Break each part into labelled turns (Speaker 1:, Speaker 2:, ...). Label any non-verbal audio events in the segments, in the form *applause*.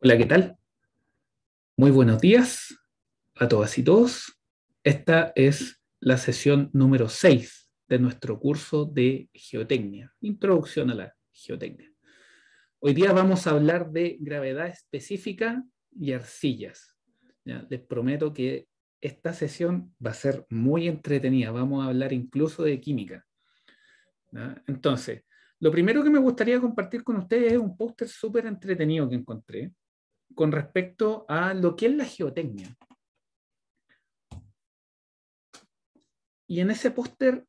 Speaker 1: Hola, ¿qué tal? Muy buenos días a todas y todos. Esta es la sesión número 6 de nuestro curso de geotecnia, Introducción a la geotecnia. Hoy día vamos a hablar de gravedad específica y arcillas. les prometo que esta sesión va a ser muy entretenida. Vamos a hablar incluso de química. Entonces, lo primero que me gustaría compartir con ustedes es un póster súper entretenido que encontré con respecto a lo que es la geotecnia. Y en ese póster,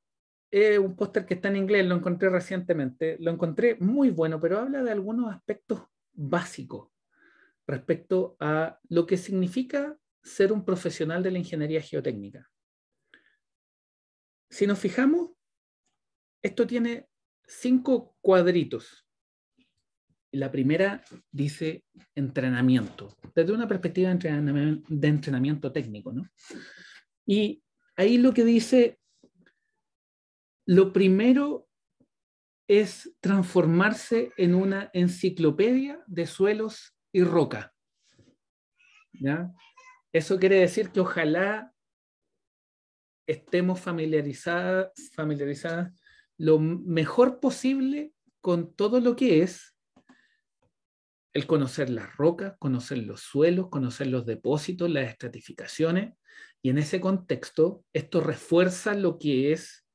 Speaker 1: un póster que está en inglés, lo encontré recientemente, lo encontré muy bueno, pero habla de algunos aspectos básicos respecto a lo que significa ser un profesional de la ingeniería geotécnica. Si nos fijamos, esto tiene cinco cuadritos. La primera dice entrenamiento, desde una perspectiva de entrenamiento, técnico. ¿no? Y ahí lo que dice, lo primero es transformarse en una enciclopedia de suelos y roca. Eso quiere decir que ojalá estemos familiarizadas, familiarizadas lo mejor posible con todo lo que es el conocer las rocas, conocer los suelos, conocer los depósitos, las estratificaciones, y en ese contexto esto refuerza lo que es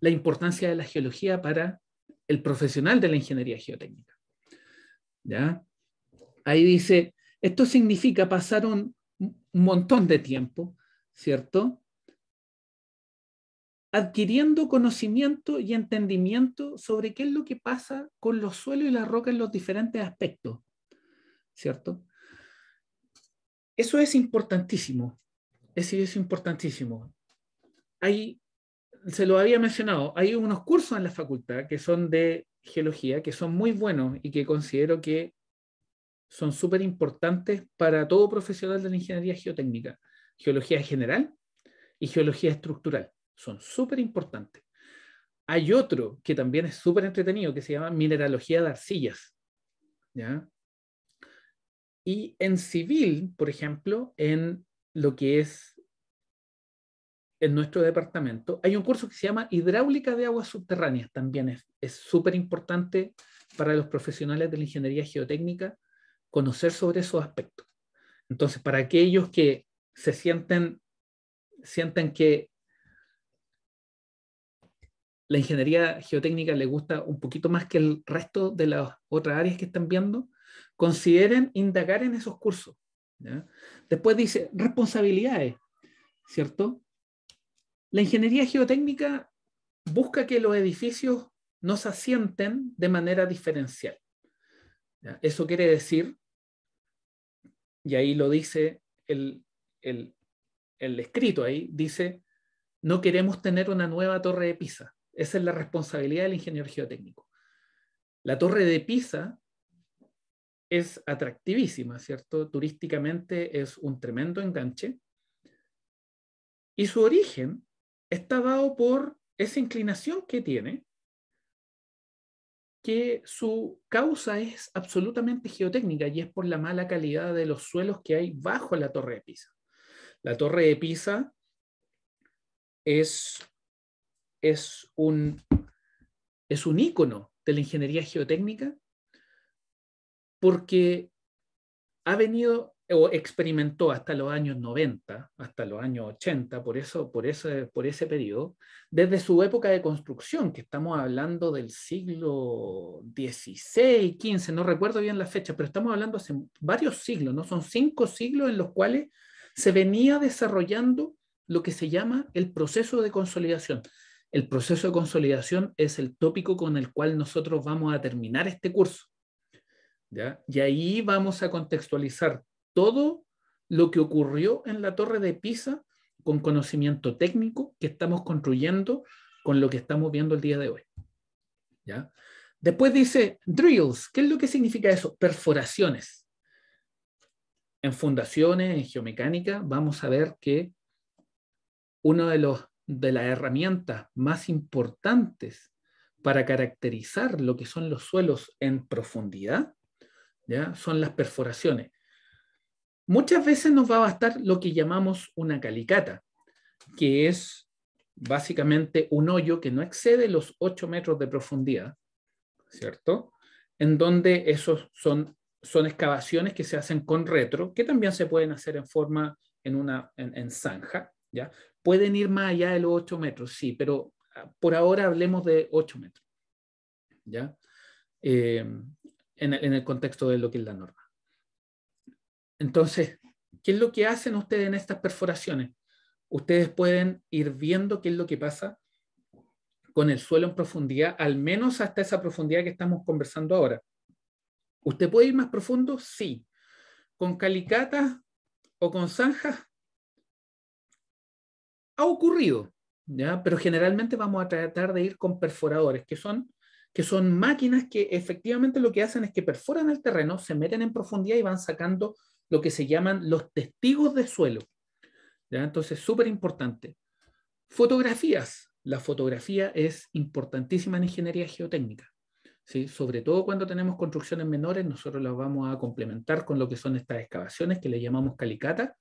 Speaker 1: la importancia de la geología para el profesional de la ingeniería geotécnica. ¿Ya? Ahí dice, esto significa pasar un montón de tiempo, ¿cierto? adquiriendo conocimiento y entendimiento sobre qué es lo que pasa con los suelos y las rocas en los diferentes aspectos, ¿cierto? Eso es importantísimo, eso es importantísimo. Hay, se lo había mencionado, hay unos cursos en la facultad que son de geología, que son muy buenos y que considero que son súper importantes para todo profesional de la ingeniería geotécnica, geología general y geología estructural. Son súper importantes. Hay otro que también es súper entretenido que se llama mineralogía de arcillas. Y en civil, por ejemplo, en lo que es en nuestro departamento, hay un curso que se llama Hidráulica de Aguas Subterráneas. También es súper importante para los profesionales de la ingeniería geotécnica conocer sobre esos aspectos. Entonces, para aquellos que se sienten, sienten que la ingeniería geotécnica le gusta un poquito más que el resto de las otras áreas que están viendo, consideren indagar en esos cursos. Después dice responsabilidades, ¿cierto? La ingeniería geotécnica busca que los edificios no se asienten de manera diferencial. Eso quiere decir, y ahí lo dice el, el escrito, ahí dice, no queremos tener una nueva torre de Pisa esa es la responsabilidad del ingeniero geotécnico. La torre de Pisa es atractivísima, ¿cierto? Turísticamente es un tremendo enganche. Y su origen está dado por esa inclinación que tiene, que su causa es absolutamente geotécnica y es por la mala calidad de los suelos que hay bajo la torre de Pisa. La torre de Pisa es es un, es un ícono de la ingeniería geotécnica porque ha venido o experimentó hasta los años 90, hasta los años 80, por, eso, por, ese, por ese periodo, desde su época de construcción, que estamos hablando del siglo XVI, XV, no recuerdo bien la fecha, pero estamos hablando hace varios siglos, ¿no? Son cinco siglos en los cuales se venía desarrollando lo que se llama el proceso de consolidación el proceso de consolidación es el tópico con el cual nosotros vamos a terminar este curso. Y ahí vamos a contextualizar todo lo que ocurrió en la Torre de Pisa con conocimiento técnico que estamos construyendo con lo que estamos viendo el día de hoy. ¿ya? Después dice drills. ¿Qué es lo que significa eso? Perforaciones. En fundaciones, en geomecánica, vamos a ver que uno de los de las herramientas más importantes para caracterizar lo que son los suelos en profundidad ¿ya? son las perforaciones. Muchas veces nos va a bastar lo que llamamos una calicata, que es básicamente un hoyo que no excede los 8 metros de profundidad, ¿cierto? En donde esos son, son excavaciones que se hacen con retro, que también se pueden hacer en forma en una en, en zanja, ¿ya? Pueden ir más allá de los 8 metros, sí, pero ah, por ahora hablemos de 8 metros, ¿ya? Eh, en, el contexto de lo que es la norma. Entonces, ¿qué es lo que hacen ustedes en estas perforaciones? Ustedes pueden ir viendo qué es lo que pasa con el suelo en profundidad, al menos hasta esa profundidad que estamos conversando ahora. ¿Usted puede ir más profundo? Sí. ¿Con calicata o con zanjas? ha ocurrido, ¿ya? pero generalmente vamos a tratar de ir con perforadores, que son, que son máquinas que efectivamente lo que hacen es que perforan el terreno, se meten en profundidad y van sacando lo que se llaman los testigos de suelo. ¿ya? Entonces, súper importante. Fotografías. La fotografía es importantísima en ingeniería geotécnica. ¿sí? Sobre todo cuando tenemos construcciones menores, nosotros las vamos a complementar con lo que son estas excavaciones que le llamamos calicata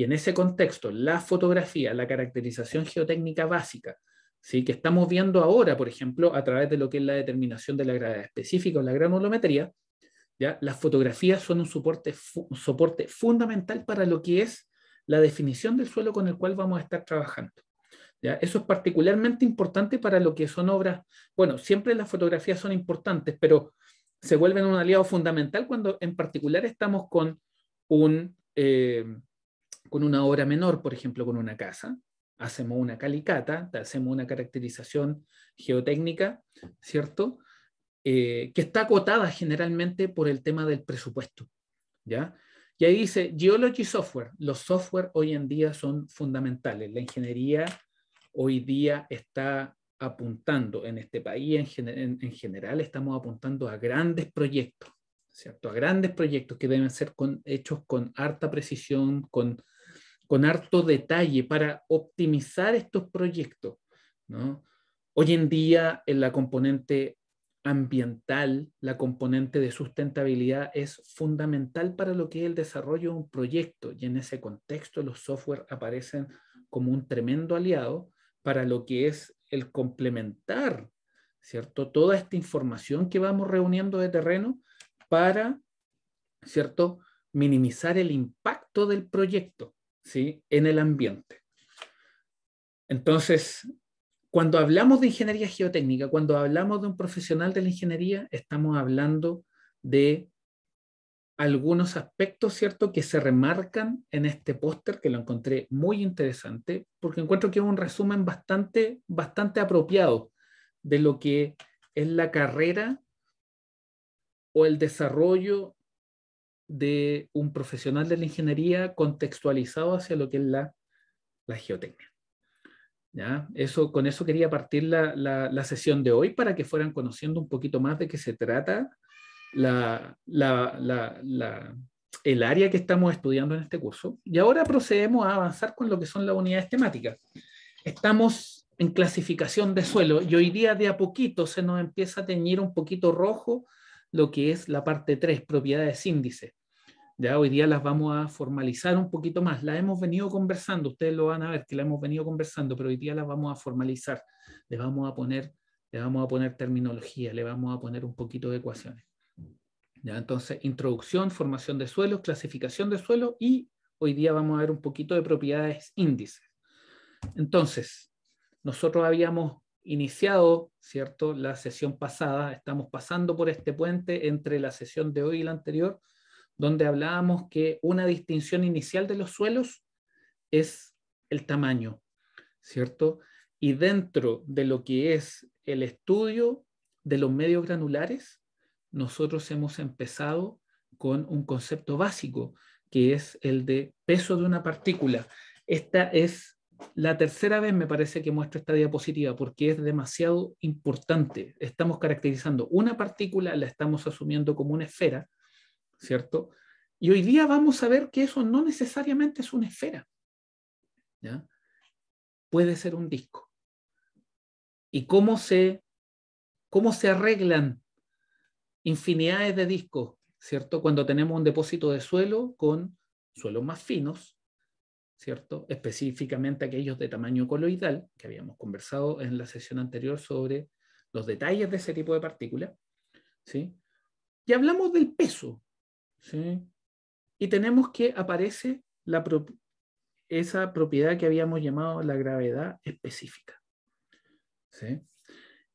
Speaker 1: y en ese contexto, la fotografía, la caracterización geotécnica básica, ¿sí? que estamos viendo ahora, por ejemplo, a través de lo que es la determinación de la gravedad específica o la granulometría, ¿ya? las fotografías son un soporte, soporte fundamental para lo que es la definición del suelo con el cual vamos a estar trabajando. ¿Ya? Eso es particularmente importante para lo que son obras, bueno, siempre las fotografías son importantes, pero se vuelven un aliado fundamental cuando en particular estamos con un, eh, con una obra menor, por ejemplo, con una casa. Hacemos una calicata, hacemos una caracterización geotécnica, ¿cierto? Eh, que está acotada generalmente por el tema del presupuesto, ¿ya? Y ahí dice, Geology Software, los software hoy en día son fundamentales. La ingeniería hoy día está apuntando en este país, en, general estamos apuntando a grandes proyectos, ¿cierto? A grandes proyectos que deben ser hechos con harta precisión, con con harto detalle para optimizar estos proyectos. ¿no? Hoy en día, en eh, la componente ambiental, la componente de sustentabilidad es fundamental para lo que es el desarrollo de un proyecto y en ese contexto los software aparecen como un tremendo aliado para lo que es el complementar, ¿cierto? Toda esta información que vamos reuniendo de terreno para, ¿cierto? Minimizar el impacto del proyecto. ¿sí? en el ambiente. Entonces, cuando hablamos de ingeniería geotécnica, cuando hablamos de un profesional de la ingeniería, estamos hablando de algunos aspectos, ¿cierto?, que se remarcan en este póster, que lo encontré muy interesante, porque encuentro que es un resumen bastante, bastante apropiado de lo que es la carrera o el desarrollo de un profesional de la ingeniería contextualizado hacia lo que es la, la geotecnia. ¿Ya? Eso, con eso quería partir la, la, la, sesión de hoy para que fueran conociendo un poquito más de qué se trata la, el área que estamos estudiando en este curso. Y ahora procedemos a avanzar con lo que son las unidades temáticas. Estamos en clasificación de suelo y hoy día de a poquito se nos empieza a teñir un poquito rojo lo que es la parte 3, propiedades índice. Ya hoy día las vamos a formalizar un poquito más. La hemos venido conversando, ustedes lo van a ver que la hemos venido conversando, pero hoy día las vamos a formalizar. Le vamos a poner, le vamos a poner terminología, le vamos a poner un poquito de ecuaciones. Ya, entonces, introducción, formación de suelos, clasificación de suelos y hoy día vamos a ver un poquito de propiedades índices. Entonces, nosotros habíamos iniciado, ¿cierto? La sesión pasada, estamos pasando por este puente entre la sesión de hoy y la anterior, donde hablábamos que una distinción inicial de los suelos es el tamaño, ¿cierto? Y dentro de lo que es el estudio de los medios granulares, nosotros hemos empezado con un concepto básico, que es el de peso de una partícula. Esta es la tercera vez me parece que muestro esta diapositiva porque es demasiado importante. Estamos caracterizando una partícula, la estamos asumiendo como una esfera, ¿cierto? Y hoy día vamos a ver que eso no necesariamente es una esfera. Puede ser un disco. ¿Y cómo se, cómo se arreglan infinidades de discos, ¿cierto? Cuando tenemos un depósito de suelo con suelos más finos, ¿cierto? Específicamente aquellos de tamaño coloidal, que habíamos conversado en la sesión anterior sobre los detalles de ese tipo de partícula, ¿sí? Y hablamos del peso, ¿sí? Y tenemos que aparece esa propiedad que habíamos llamado la gravedad específica, ¿sí?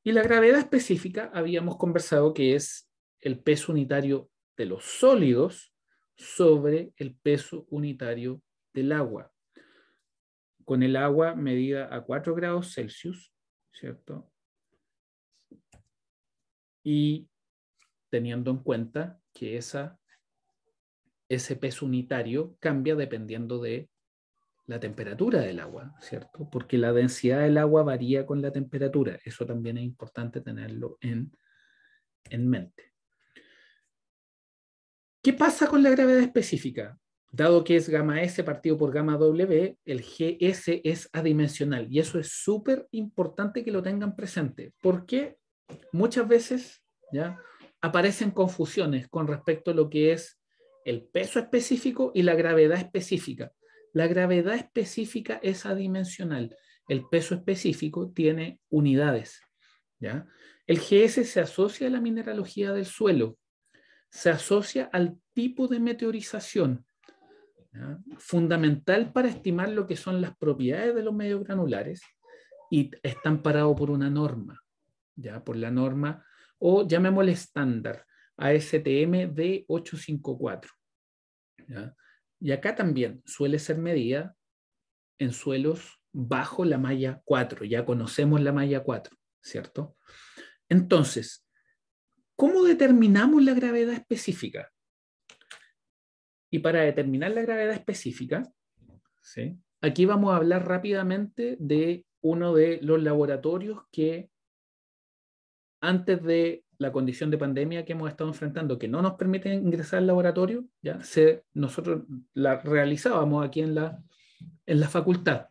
Speaker 1: Y la gravedad específica habíamos conversado que es el peso unitario de los sólidos sobre el peso unitario del agua con el agua medida a 4 grados Celsius, ¿cierto? Y teniendo en cuenta que esa, ese peso unitario cambia dependiendo de la temperatura del agua, ¿cierto? Porque la densidad del agua varía con la temperatura. Eso también es importante tenerlo en, en mente. ¿Qué pasa con la gravedad específica? Dado que es gamma S partido por gamma W, el GS es adimensional y eso es súper importante que lo tengan presente porque muchas veces ¿ya? aparecen confusiones con respecto a lo que es el peso específico y la gravedad específica. La gravedad específica es adimensional, el peso específico tiene unidades. ¿ya? El GS se asocia a la mineralogía del suelo, se asocia al tipo de meteorización, fundamental para estimar lo que son las propiedades de los medios granulares y están parados por una norma, ya por la norma o llamémosle estándar ASTM D854. Y acá también suele ser medida en suelos bajo la malla 4, ya conocemos la malla 4, ¿cierto? Entonces, ¿cómo determinamos la gravedad específica? Y para determinar la gravedad específica, aquí vamos a hablar rápidamente de uno de los laboratorios que antes de la condición de pandemia que hemos estado enfrentando, que no nos permite ingresar al laboratorio, ya nosotros la realizábamos aquí en la, en la facultad.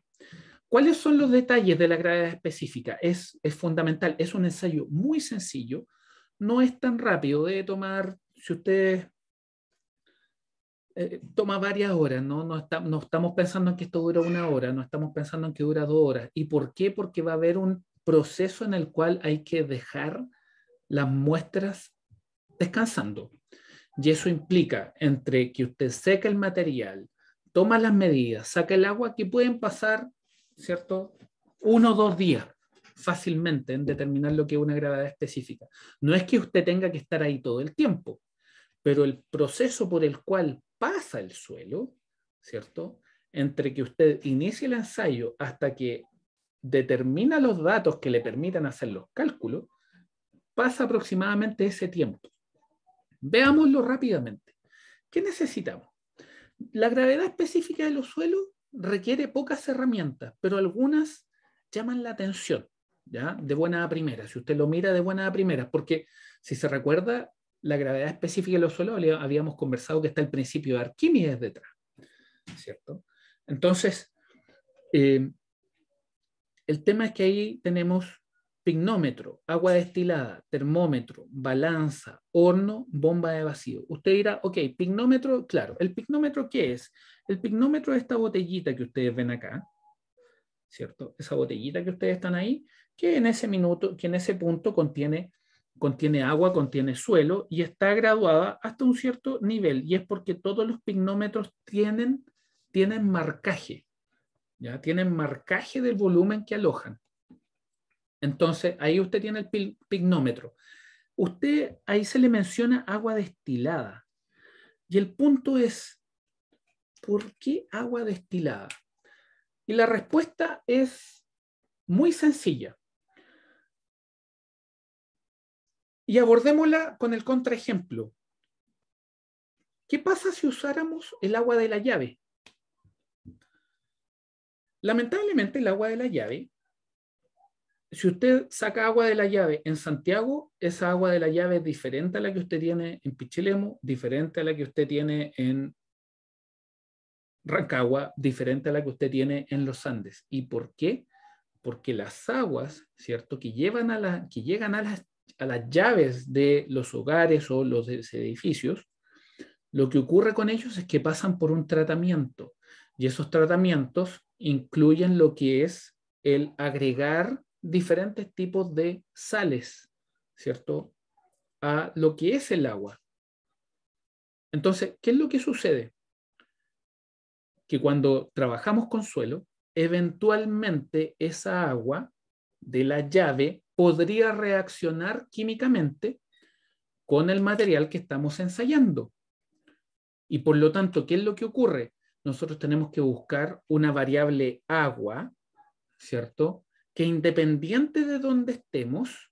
Speaker 1: ¿Cuáles son los detalles de la gravedad específica? Es, es fundamental, es un ensayo muy sencillo, no es tan rápido de tomar, si ustedes eh, toma varias horas, ¿no? No, no estamos pensando en que esto dura una hora, no estamos pensando en que dura dos horas. ¿Y por qué? Porque va a haber un proceso en el cual hay que dejar las muestras descansando. Y eso implica entre que usted seca el material, toma las medidas, saca el agua, que pueden pasar, ¿cierto? Uno o dos días fácilmente en determinar lo que es una gravedad específica. No es que usted tenga que estar ahí todo el tiempo, pero el proceso por el cual pasa el suelo, ¿cierto? Entre que usted inicie el ensayo hasta que determina los datos que le permitan hacer los cálculos, pasa aproximadamente ese tiempo. Veámoslo rápidamente. ¿Qué necesitamos? La gravedad específica de los suelos requiere pocas herramientas, pero algunas llaman la atención, ¿ya? De buena a primera, si usted lo mira de buena a primera, porque si se recuerda, la gravedad específica de los suelos, habíamos conversado que está el principio de Arquímedes detrás, ¿cierto? Entonces, eh, el tema es que ahí tenemos pignómetro, agua destilada, termómetro, balanza, horno, bomba de vacío. Usted dirá, ok, pignómetro, claro, ¿el pignómetro qué es? El pignómetro es esta botellita que ustedes ven acá, ¿cierto? Esa botellita que ustedes están ahí, que en ese minuto, que en ese punto contiene contiene agua, contiene suelo y está graduada hasta un cierto nivel y es porque todos los pignómetros tienen, tienen marcaje, ¿ya? tienen marcaje del volumen que alojan. Entonces, ahí usted tiene el pignómetro. Usted ahí se le menciona agua destilada. Y el punto es, ¿por qué agua destilada? Y la respuesta es muy sencilla. Y abordémosla con el contraejemplo. ¿Qué pasa si usáramos el agua de la llave? Lamentablemente el agua de la llave, si usted saca agua de la llave en Santiago, esa agua de la llave es diferente a la que usted tiene en Pichilemu, diferente a la que usted tiene en Rancagua, diferente a la que usted tiene en los Andes. ¿Y por qué? Porque las aguas, ¿cierto? Que, llevan a la, que llegan a las a las llaves de los hogares o los e-, edificios, lo que ocurre con ellos es que pasan por un tratamiento y esos tratamientos incluyen lo que es el agregar diferentes tipos de sales, ¿cierto? A lo que es el agua. Entonces, ¿qué es lo que sucede? Que cuando trabajamos con suelo, eventualmente esa agua de la llave podría reaccionar químicamente con el material que estamos ensayando. Y por lo tanto, ¿qué es lo que ocurre? Nosotros tenemos que buscar una variable agua, ¿cierto? Que independiente de dónde estemos,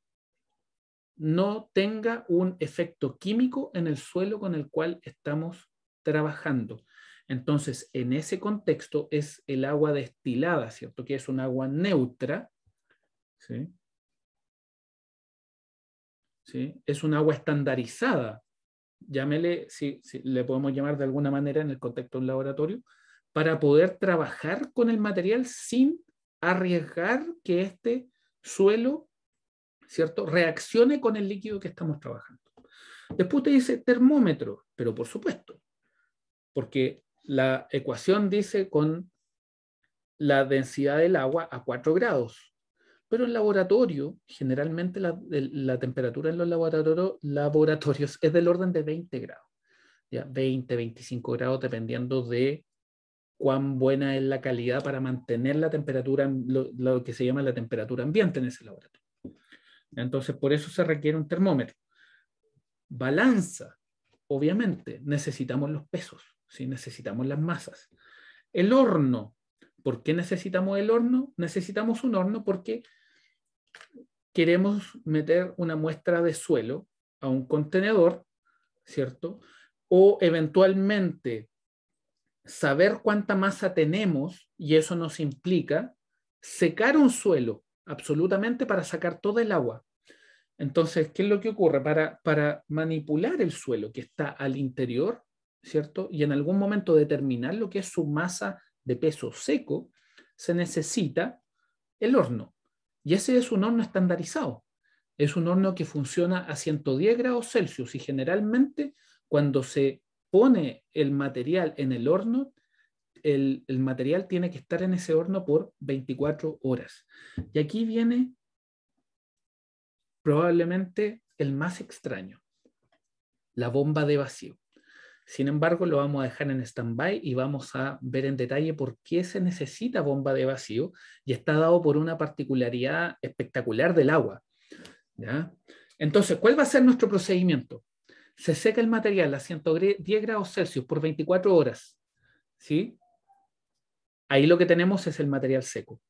Speaker 1: no tenga un efecto químico en el suelo con el cual estamos trabajando. Entonces, en ese contexto es el agua destilada, ¿cierto? Que es un agua neutra, ¿sí? es un agua estandarizada, llámele, si, le podemos llamar de alguna manera en el contexto de un laboratorio, para poder trabajar con el material sin arriesgar que este suelo, ¿cierto?, reaccione con el líquido que estamos trabajando. Después te dice termómetro, pero por supuesto, porque la ecuación dice con la densidad del agua a 4 grados. Pero en laboratorio, generalmente la, temperatura en los laboratorios, es del orden de 20 grados. Ya 20, 25 grados, dependiendo de cuán buena es la calidad para mantener la temperatura, lo, que se llama la temperatura ambiente en ese laboratorio. Entonces, por eso se requiere un termómetro. Balanza, obviamente, necesitamos los pesos, ¿sí? necesitamos las masas. El horno, ¿por qué necesitamos el horno? Necesitamos un horno porque queremos meter una muestra de suelo a un contenedor, ¿cierto? O eventualmente saber cuánta masa tenemos y eso nos implica secar un suelo absolutamente para sacar todo el agua. Entonces, ¿qué es lo que ocurre? Para, para manipular el suelo que está al interior, ¿cierto? Y en algún momento determinar lo que es su masa de peso seco, se necesita el horno, y ese es un horno estandarizado. Es un horno que funciona a 110 grados Celsius y generalmente cuando se pone el material en el horno, el, material tiene que estar en ese horno por 24 horas. Y aquí viene probablemente el más extraño, la bomba de vacío. Sin embargo, lo vamos a dejar en stand-by y vamos a ver en detalle por qué se necesita bomba de vacío y está dado por una particularidad espectacular del agua. Entonces, ¿cuál va a ser nuestro procedimiento? Se seca el material a 110 grados Celsius por 24 horas. ¿sí? Ahí lo que tenemos es el material seco.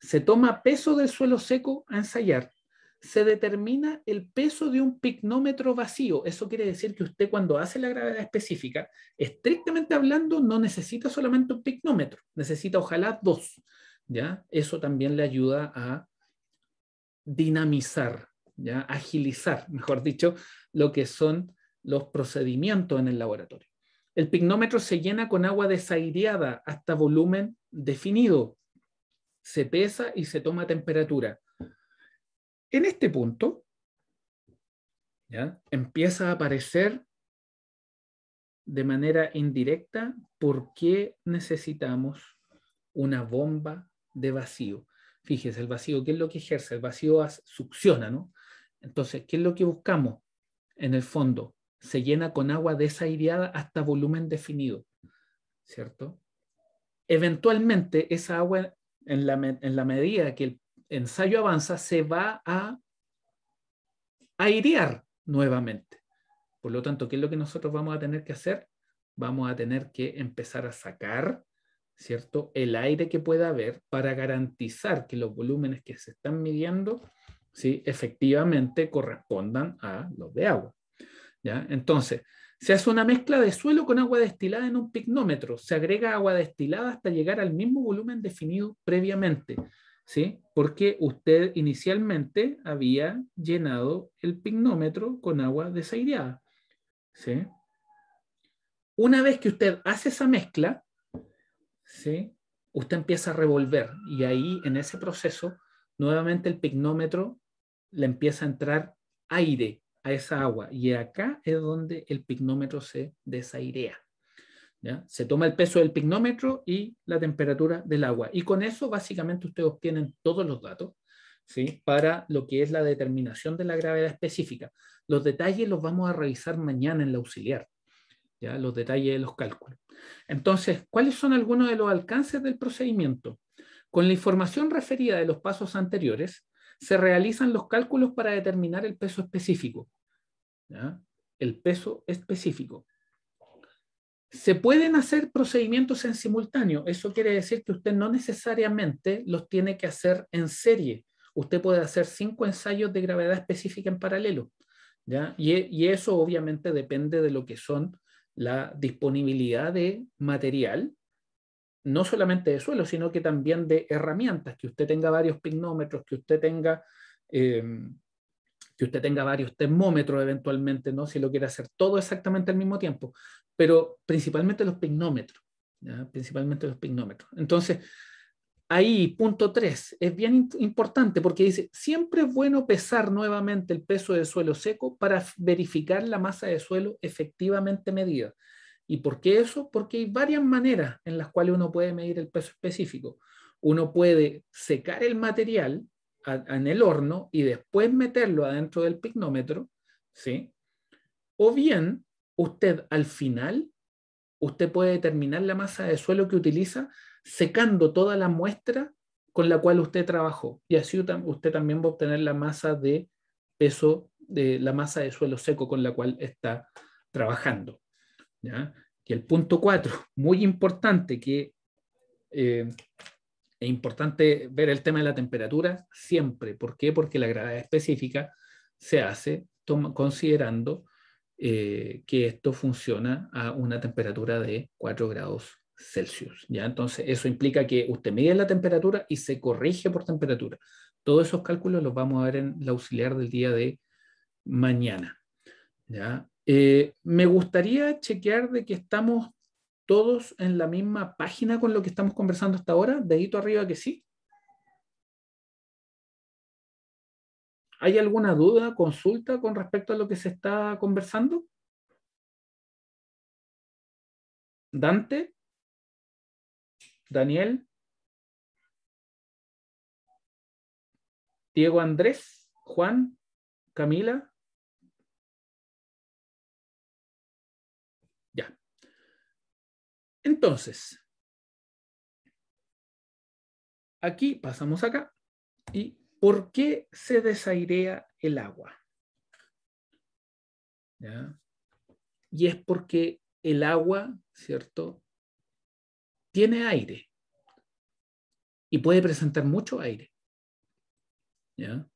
Speaker 1: Se toma peso del suelo seco a ensayar se determina el peso de un picnómetro vacío. Eso quiere decir que usted cuando hace la gravedad específica, estrictamente hablando, no necesita solamente un picnómetro, necesita ojalá dos. ¿ya? Eso también le ayuda a dinamizar, ¿ya? agilizar, mejor dicho, lo que son los procedimientos en el laboratorio. El picnómetro se llena con agua desaireada hasta volumen definido. Se pesa y se toma temperatura. En este punto, ¿ya? empieza a aparecer de manera indirecta por qué necesitamos una bomba de vacío. Fíjese, el vacío, ¿qué es lo que ejerce? El vacío succiona, ¿no? Entonces, ¿qué es lo que buscamos? En el fondo, se llena con agua desaireada hasta volumen definido, ¿cierto? Eventualmente, esa agua, en la, en la medida que el ensayo avanza, se va a airear nuevamente. Por lo tanto, ¿qué es lo que nosotros vamos a tener que hacer? Vamos a tener que empezar a sacar, ¿cierto? El aire que pueda haber para garantizar que los volúmenes que se están midiendo, ¿sí? Efectivamente correspondan a los de agua. ¿Ya? Entonces, se hace una mezcla de suelo con agua destilada en un picnómetro. Se agrega agua destilada hasta llegar al mismo volumen definido previamente. ¿sí? Porque usted inicialmente había llenado el pignómetro con agua desaireada, ¿sí? Una vez que usted hace esa mezcla, ¿sí? Usted empieza a revolver y ahí en ese proceso nuevamente el pignómetro le empieza a entrar aire a esa agua y acá es donde el pignómetro se desairea. Se toma el peso del pignómetro y la temperatura del agua. Y con eso básicamente ustedes obtienen todos los datos para lo que es la determinación de la gravedad específica. Los detalles los vamos a revisar mañana en la auxiliar, ¿ya? los detalles de los cálculos. Entonces, ¿cuáles son algunos de los alcances del procedimiento? Con la información referida de los pasos anteriores, se realizan los cálculos para determinar el peso específico. El peso específico. Se pueden hacer procedimientos en simultáneo. Eso quiere decir que usted no necesariamente los tiene que hacer en serie. Usted puede hacer cinco ensayos de gravedad específica en paralelo. E, y, eso obviamente depende de lo que son la disponibilidad de material, no solamente de suelo, sino que también de herramientas, que usted tenga varios pignómetros, que usted tenga eh, que usted tenga varios termómetros eventualmente, ¿no? Si lo quiere hacer todo exactamente al mismo tiempo, pero principalmente los pignómetros, principalmente los pignómetros. Entonces, ahí, punto tres. es bien importante porque dice, siempre es bueno pesar nuevamente el peso de suelo seco para verificar la masa de suelo efectivamente medida. ¿Y por qué eso? Porque hay varias maneras en las cuales uno puede medir el peso específico. Uno puede secar el material, en el horno y después meterlo adentro del pignómetro, ¿sí? O bien, usted al final, usted puede determinar la masa de suelo que utiliza secando toda la muestra con la cual usted trabajó. Y así usted también va a obtener la masa de peso, de la masa de suelo seco con la cual está trabajando. ¿ya? Y el punto cuatro, muy importante, que eh, es importante ver el tema de la temperatura siempre. ¿Por qué? Porque la gravedad específica se hace considerando eh, que esto funciona a una temperatura de 4 grados Celsius. ¿ya? Entonces, eso implica que usted mide la temperatura y se corrige por temperatura. Todos esos cálculos los vamos a ver en la auxiliar del día de mañana. ¿ya? Eh, me gustaría chequear de que estamos todos en la misma página con lo que estamos conversando hasta ahora? Dedito arriba que sí. ¿Hay
Speaker 2: alguna duda, consulta con respecto a lo que se está conversando? Dante? Daniel? Diego Andrés? Juan? Camila? Entonces,
Speaker 1: aquí pasamos acá. ¿Y por qué se desairea el agua? Y es porque el agua, ¿cierto? Tiene aire y puede presentar mucho aire. ¿Ya?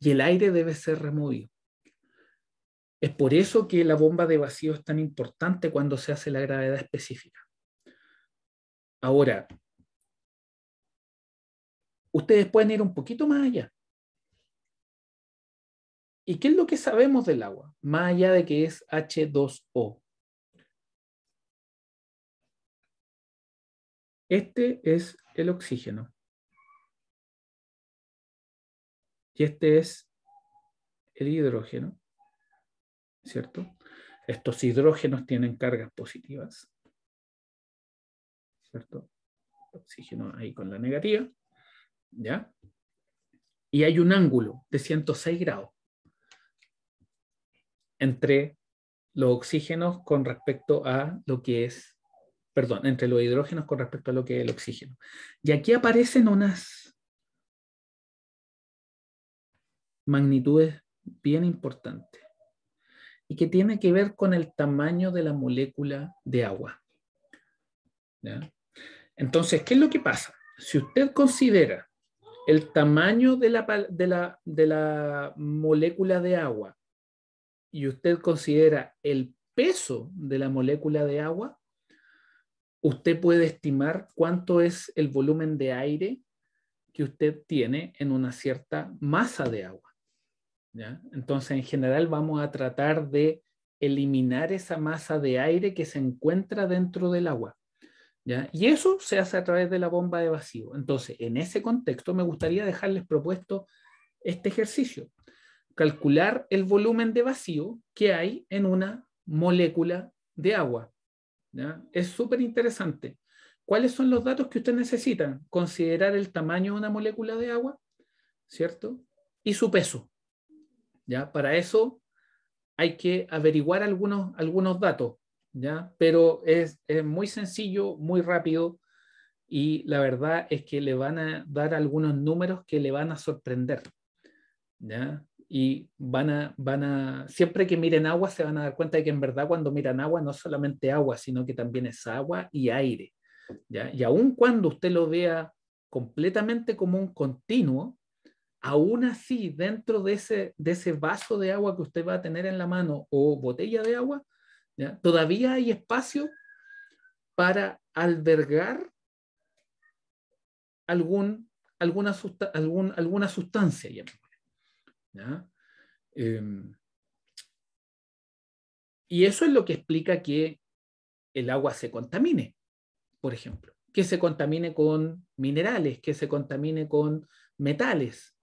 Speaker 1: Y el aire debe ser removido. Es por eso que la bomba de vacío es tan importante cuando se hace la gravedad específica.
Speaker 2: Ahora, ustedes pueden ir un poquito más allá. ¿Y qué es lo que sabemos del agua? Más
Speaker 1: allá de que es
Speaker 2: H2O. Este es
Speaker 1: el oxígeno. Y este es el hidrógeno. ¿cierto? Estos hidrógenos tienen cargas positivas, ¿cierto? Oxígeno ahí con la negativa, ¿ya? Y hay un ángulo de 106 grados entre los oxígenos con respecto a lo que es, perdón, entre los hidrógenos con respecto a lo que es el oxígeno. Y aquí aparecen unas magnitudes bien importantes y que tiene que ver con el tamaño de la molécula de agua. Entonces, ¿qué es lo que pasa? Si usted considera el tamaño de la, molécula de agua y usted considera el peso de la molécula de agua, usted puede estimar cuánto es el volumen de aire que usted tiene en una cierta masa de agua. Entonces, en general, vamos a tratar de eliminar esa masa de aire que se encuentra dentro del agua. Y eso se hace a través de la bomba de vacío. Entonces, en ese contexto, me gustaría dejarles propuesto este ejercicio. Calcular el volumen de vacío que hay en una molécula de agua. Es súper interesante. ¿Cuáles son los datos que usted necesitan? Considerar el tamaño de una molécula de agua, ¿cierto? Y su peso. Para eso hay que averiguar algunos, algunos datos, ¿ya? Pero es, muy sencillo, muy rápido y la verdad es que le van a dar algunos números que le van a sorprender, Y van a, van a, siempre que miren agua se van a dar cuenta de que en verdad cuando miran agua no solamente agua, sino que también es agua y aire, Y aun cuando usted lo vea completamente como un continuo, aún así, dentro de ese, vaso de agua que usted va a tener en la mano o botella de agua, todavía hay espacio para albergar algún, alguna, alguna sustancia. Em, y eso es lo que explica que el agua se contamine, por ejemplo, que se contamine con minerales, que se contamine con metales,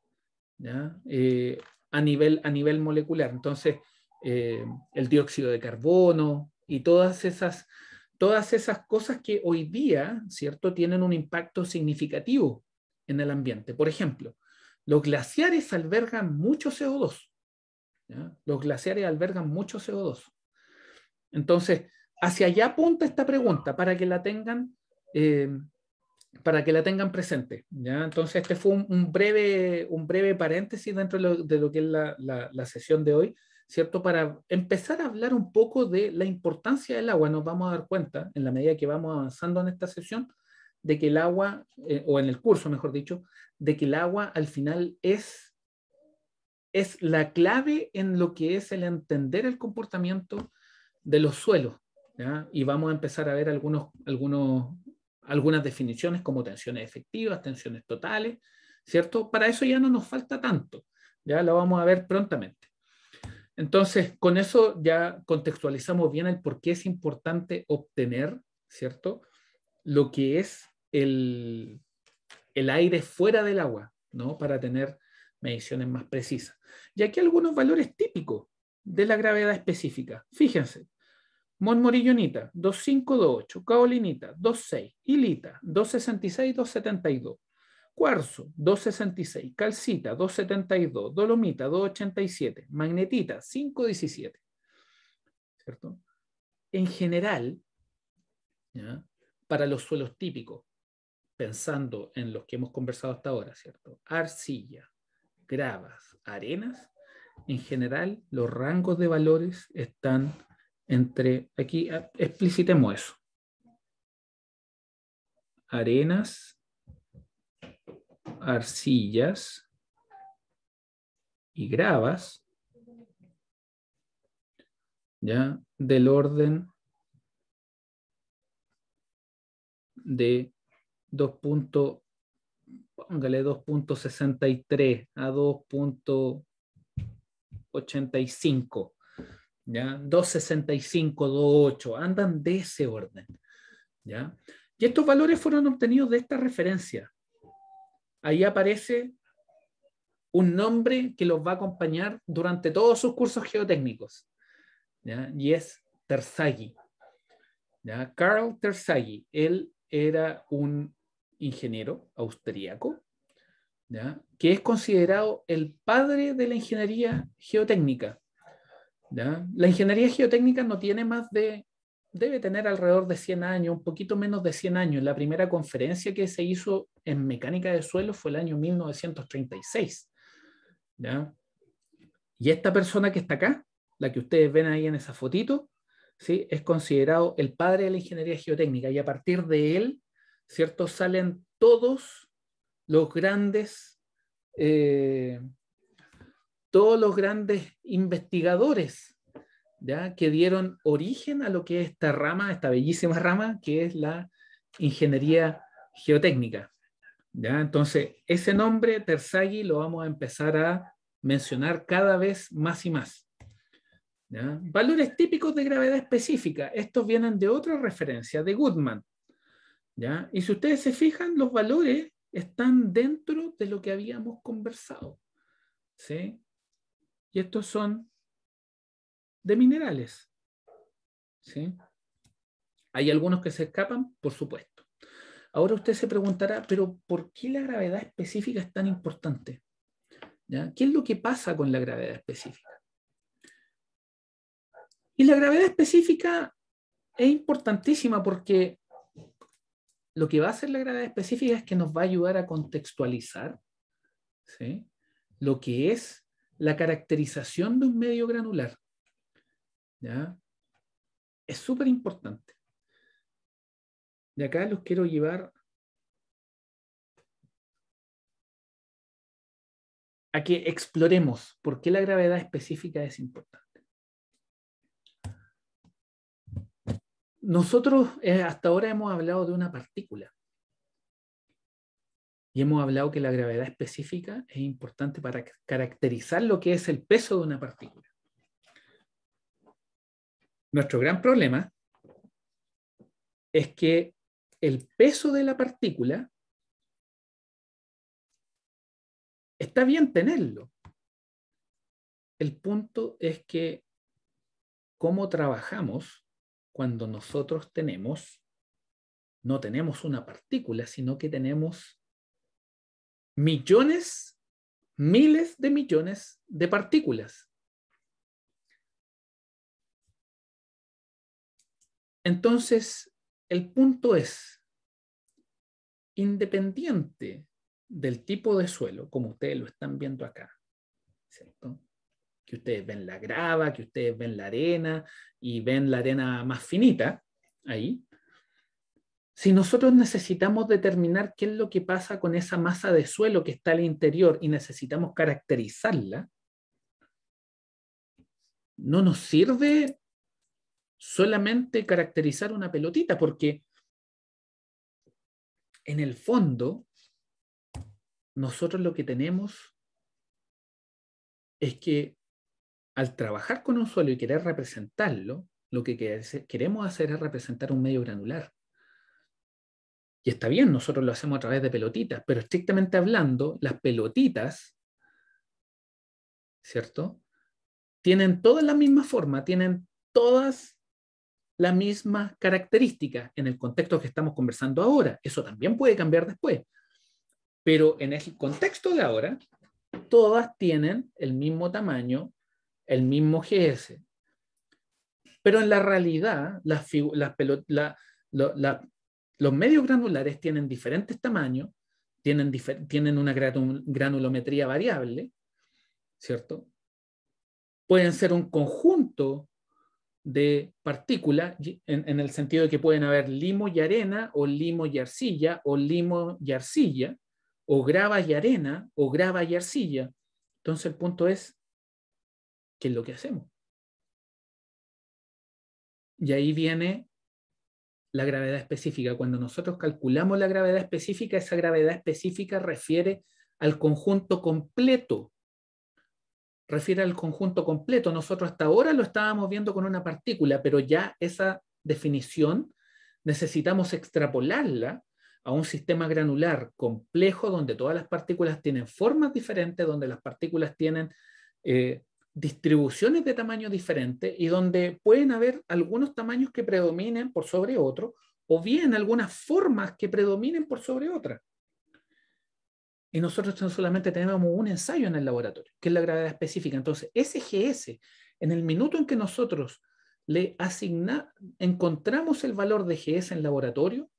Speaker 1: eh, a, nivel, a nivel molecular. Entonces, eh, el dióxido de carbono y todas esas, todas esas cosas que hoy día, ¿cierto?, tienen un impacto significativo en el ambiente. Por ejemplo, los glaciares albergan mucho CO2. Los glaciares albergan mucho CO2. Entonces, hacia allá apunta esta pregunta para que la tengan eh, para que la tengan presente. ¿ya? Entonces, este fue un, breve, un breve paréntesis dentro de lo, que es la, la, sesión de hoy, ¿cierto? Para empezar a hablar un poco de la importancia del agua. Nos vamos a dar cuenta, en la medida que vamos avanzando en esta sesión, de que el agua, eh, o en el curso, mejor dicho, de que el agua al final es, es la clave en lo que es el entender el comportamiento de los suelos. ¿ya? Y vamos a empezar a ver algunos, algunos algunas definiciones como tensiones efectivas, tensiones totales, ¿cierto? Para eso ya no nos falta tanto, ya lo vamos a ver prontamente. Entonces, con eso ya contextualizamos bien el por qué es importante obtener, ¿cierto? Lo que es el, el aire fuera del agua, ¿no? Para tener mediciones más precisas. Y aquí algunos valores típicos de la gravedad específica. Fíjense, 2.5, 2528, Caolinita, 26, Hilita, 266, 272, Cuarzo, 266, Calcita, 272, Dolomita, 287, Magnetita, 517. ¿Cierto? En general, para los suelos típicos, pensando en los que hemos conversado hasta ahora, ¿cierto? Arcilla, gravas, arenas, en general los rangos de valores están entre, aquí ah, explicitemos eso. Arenas, arcillas y gravas, ¿ya? Del orden de 2. Póngale 2.63 a 2.85 2,65, 2,8, andan de ese orden. ¿ya? Y estos valores fueron obtenidos de esta referencia. Ahí aparece un nombre que los va a acompañar durante todos sus cursos geotécnicos. ¿ya? Y es Terzaghi. ¿ya? Carl Terzaghi. Él era un ingeniero austríaco ¿ya? que es considerado el padre de la ingeniería geotécnica. La ingeniería geotécnica no tiene más de, debe tener alrededor de 100 años, un poquito menos de 100 años. La primera conferencia que se hizo en mecánica de suelo fue el año 1936. Y esta persona que está acá, la que ustedes ven ahí en esa fotito, ¿sí? es considerado el padre de la ingeniería geotécnica y a partir de él, ¿cierto? Salen todos los grandes eh, todos los grandes investigadores ¿ya? que dieron origen a lo que es esta rama, esta bellísima rama, que es la ingeniería geotécnica. ¿ya? Entonces, ese nombre, Terzaghi, lo vamos a empezar a mencionar cada vez más y más. Valores típicos de gravedad específica. Estos vienen de otra referencia, de Goodman. ¿ya? Y si ustedes se fijan, los valores están dentro de lo que habíamos conversado. ¿sí? y estos son de minerales. ¿sí? Hay algunos que se escapan, por supuesto. Ahora usted se preguntará, pero ¿por qué la gravedad específica es tan importante? ¿Ya? ¿Qué es lo que pasa con la gravedad específica? Y la gravedad específica es importantísima porque lo que va a hacer la gravedad específica es que nos va a ayudar a contextualizar ¿sí? lo que es la caracterización de un medio granular es súper importante. De acá los quiero llevar
Speaker 2: a que exploremos por
Speaker 1: qué la gravedad específica es importante. Nosotros eh, hasta ahora hemos hablado de una partícula hemos hablado que la gravedad específica es importante para caracterizar lo que es el peso de una partícula. Nuestro gran problema es que el peso de la partícula
Speaker 2: está bien tenerlo.
Speaker 1: El punto es que cómo trabajamos cuando nosotros tenemos, no tenemos una partícula, sino que tenemos millones, miles de millones de
Speaker 2: partículas.
Speaker 1: Entonces, el punto es, independiente del tipo de suelo, como ustedes lo están viendo acá, ¿cierto? Que ustedes ven la grava, que ustedes ven la arena y ven la arena más finita, ahí, si nosotros necesitamos determinar qué es lo que pasa con esa masa de suelo que está al interior y necesitamos caracterizarla, no nos sirve solamente caracterizar una pelotita, porque en el fondo nosotros lo que tenemos es que al trabajar con un suelo y querer representarlo, lo que queremos hacer es representar un medio granular. Y está bien, nosotros lo hacemos a través de pelotitas, pero estrictamente hablando, las pelotitas, ¿cierto? Tienen todas la misma forma, tienen todas las mismas características en el contexto que estamos conversando ahora. Eso también puede cambiar después. Pero en el contexto de ahora, todas tienen el mismo tamaño, el mismo GS. Pero en la realidad, las, las, la, los medios granulares tienen diferentes tamaños, tienen, tienen una granulometría variable, ¿cierto? Pueden ser un conjunto de partículas en, en, el sentido de que pueden haber limo y arena o limo y arcilla o limo y arcilla o grava y arena o grava y arcilla. Entonces el punto es,
Speaker 2: ¿qué es lo que hacemos? Y ahí viene
Speaker 1: la gravedad específica. Cuando nosotros calculamos la gravedad específica, esa gravedad específica refiere al conjunto completo. Refiere al conjunto completo. Nosotros hasta ahora lo estábamos viendo con una partícula, pero ya esa definición necesitamos extrapolarla a un sistema granular complejo donde todas las partículas tienen formas diferentes, donde las partículas tienen eh, distribuciones de tamaño diferentes y donde pueden haber algunos tamaños que predominen por sobre otro o bien algunas formas que predominen por sobre otra Y nosotros solamente tenemos un ensayo en el laboratorio, que es la gravedad específica. Entonces, SGS, en el minuto en que nosotros le asigna, encontramos el valor de GS en laboratorio,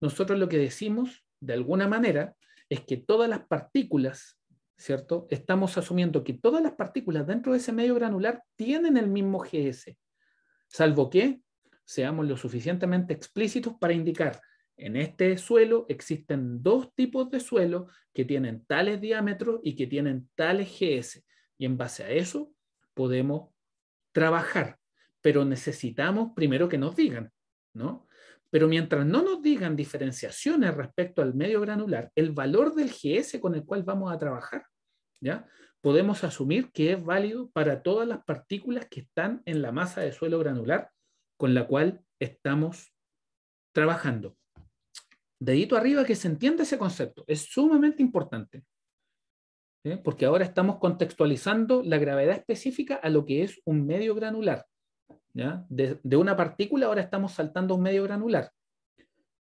Speaker 1: nosotros lo que decimos, de alguna manera, es que todas las partículas ¿cierto? Estamos asumiendo que todas las partículas dentro de ese medio granular tienen el mismo GS, salvo que seamos lo suficientemente explícitos para indicar en este suelo existen dos tipos de suelo que tienen tales diámetros y que tienen tales GS. Y en base a eso podemos trabajar, pero necesitamos primero que nos digan, ¿no? Pero mientras no nos digan diferenciaciones respecto al medio granular, el valor del GS con el cual vamos a trabajar ¿ya? Podemos asumir que es válido para todas las partículas que están en la masa de suelo granular con la cual estamos trabajando. Dedito arriba que se entienda ese concepto. Es sumamente importante. ¿eh? Porque ahora estamos contextualizando la gravedad específica a lo que es un medio granular. De, una partícula ahora estamos saltando un medio granular.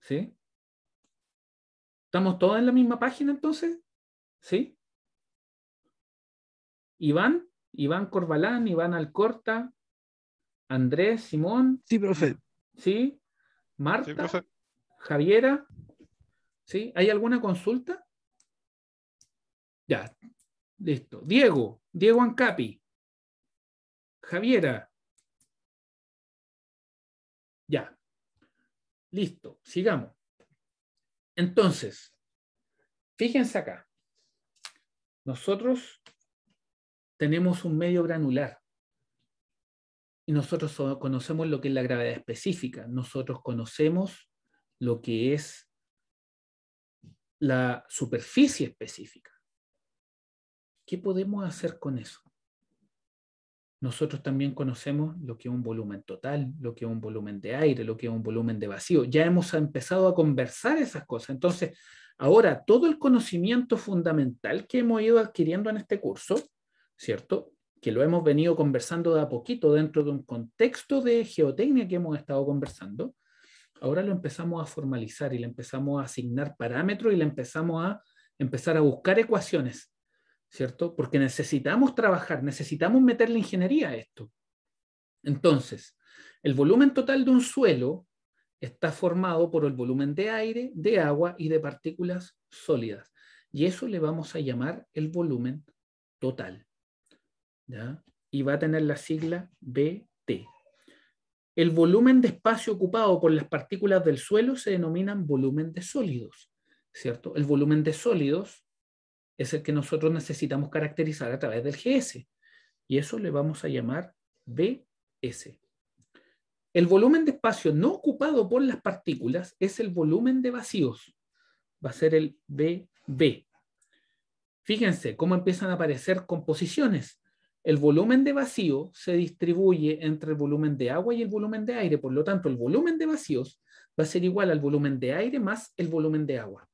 Speaker 1: ¿Sí? ¿Estamos todos en la misma página entonces? ¿Sí? Iván, Iván Corbalán, Iván Alcorta, Andrés, Simón. Sí, profe. Sí, Marta, sí, profe. Javiera. ¿Sí? ¿Hay alguna consulta? Ya, listo. Diego, Diego
Speaker 2: Ancapi. Javiera. Ya. Listo, sigamos. Entonces,
Speaker 1: fíjense acá. Nosotros tenemos un medio granular. Y nosotros conocemos lo que es la gravedad específica, nosotros conocemos lo que es la superficie específica. ¿Qué podemos hacer con eso? Nosotros también conocemos lo que es un volumen total, lo que es un volumen de aire, lo que es un volumen de vacío. Ya hemos empezado a conversar esas cosas. Entonces, ahora todo el conocimiento fundamental que hemos ido adquiriendo en este curso ¿cierto? Que lo hemos venido conversando de a poquito dentro de un contexto de geotecnia que hemos estado conversando. Ahora lo empezamos a formalizar y le empezamos a asignar parámetros y le empezamos a empezar a buscar ecuaciones, ¿cierto? Porque necesitamos trabajar, necesitamos meter la ingeniería a esto. Entonces, el volumen total de un suelo está formado por el volumen de aire, de agua y de partículas sólidas. Y eso le vamos a llamar el volumen total y va a tener la sigla BT. El volumen de espacio ocupado por las partículas del suelo se denomina volumen de sólidos, ¿cierto? El volumen de sólidos es el que nosotros necesitamos caracterizar a través del GS, y eso le vamos a llamar BS. El volumen de espacio no ocupado por las partículas es el volumen de vacíos, va a ser el BB. Fíjense cómo empiezan a aparecer composiciones. El volumen de vacío se distribuye entre el volumen de agua y el volumen de aire, por lo tanto, el volumen de vacíos va a ser igual al volumen de aire más el volumen de agua.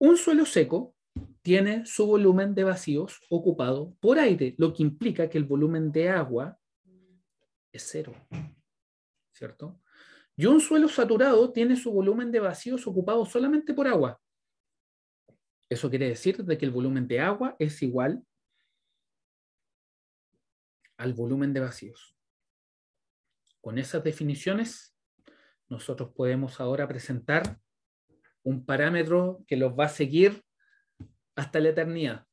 Speaker 1: Un suelo seco tiene su volumen de vacíos ocupado por aire, lo que implica que el volumen de agua es cero, ¿cierto? Y un suelo saturado tiene su volumen de vacíos ocupado solamente por agua, eso quiere decir de que el volumen de agua es igual al volumen de vacíos. Con esas definiciones, nosotros podemos ahora presentar un parámetro que los va a seguir hasta la eternidad,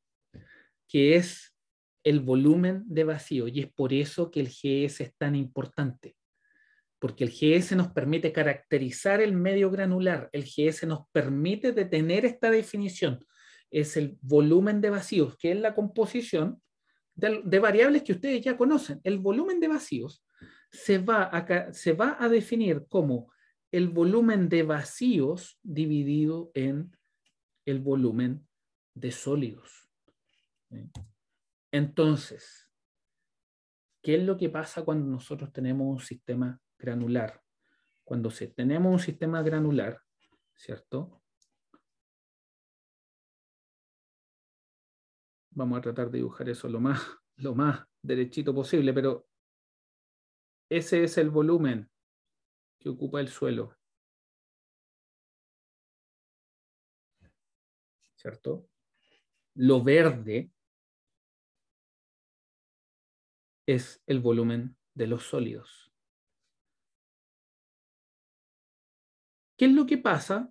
Speaker 1: que es el volumen de vacío. Y es por eso que el GS es tan importante porque el GS nos permite caracterizar el medio granular, el GS nos permite detener esta definición, es el volumen de vacíos, que es la composición de, variables que ustedes ya conocen. El volumen de vacíos se va a definir como el volumen de vacíos dividido en el volumen de sólidos. Entonces, ¿qué es lo que pasa cuando nosotros tenemos un sistema granular. Cuando tenemos un sistema granular, ¿cierto? Vamos a tratar de dibujar eso lo más, lo más derechito posible, pero ese es el volumen que ocupa el suelo.
Speaker 2: ¿Cierto? Lo verde es el volumen de los sólidos. ¿Qué es lo que pasa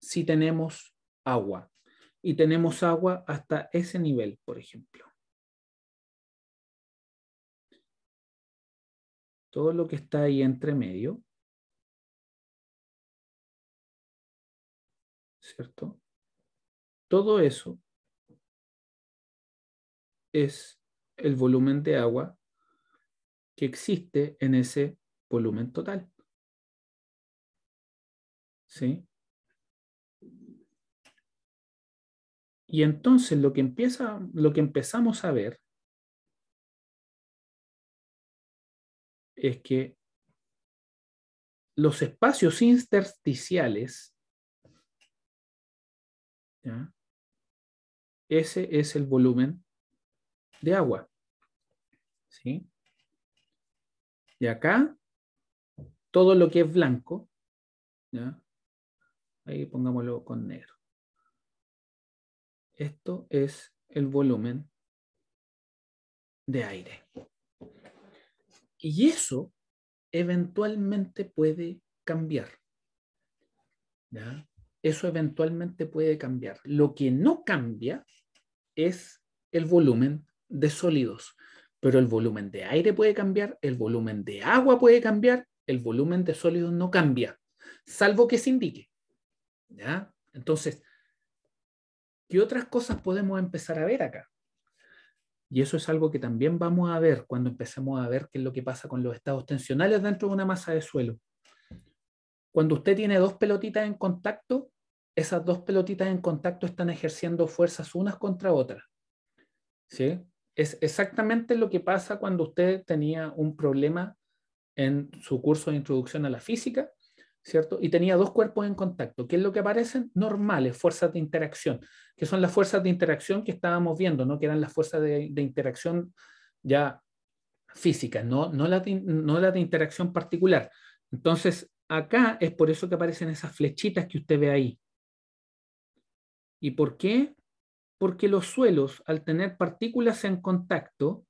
Speaker 2: si tenemos agua? Y tenemos agua hasta ese nivel, por ejemplo. Todo lo que está ahí entre medio. ¿Cierto? Todo eso es el volumen de agua que existe en ese volumen total. Y entonces lo que, empieza, lo que empezamos a ver es que los espacios intersticiales, ¿ya?
Speaker 1: ese es el volumen de agua. ¿sí? Y acá, todo lo que es blanco,
Speaker 2: ¿ya? Ahí pongámoslo con negro. Esto
Speaker 1: es el volumen de aire. Y eso eventualmente puede cambiar. Eso eventualmente puede cambiar. Lo que no cambia es el volumen de sólidos, pero el volumen de aire puede cambiar, el volumen de agua puede cambiar, el volumen de sólidos no cambia, salvo que se indique. ¿Ya? Entonces, ¿qué otras cosas podemos empezar a ver acá? Y eso es algo que también vamos a ver cuando empecemos a ver qué es lo que pasa con los estados tensionales dentro de una masa de suelo. Cuando usted tiene dos pelotitas en contacto, esas dos pelotitas en contacto están ejerciendo fuerzas unas contra otras. ¿Sí? Es exactamente lo que pasa cuando usted tenía un problema en su curso de introducción a la física, ¿cierto? Y tenía dos cuerpos en contacto. ¿Qué es lo que aparecen? Normales, fuerzas de interacción, que son las fuerzas de interacción que estábamos viendo, ¿no? Que eran las fuerzas de, interacción ya física, no, no las de, la de interacción particular. Entonces, acá es por eso que aparecen esas flechitas que usted ve ahí. ¿Y por qué? Porque los suelos, al tener partículas en contacto,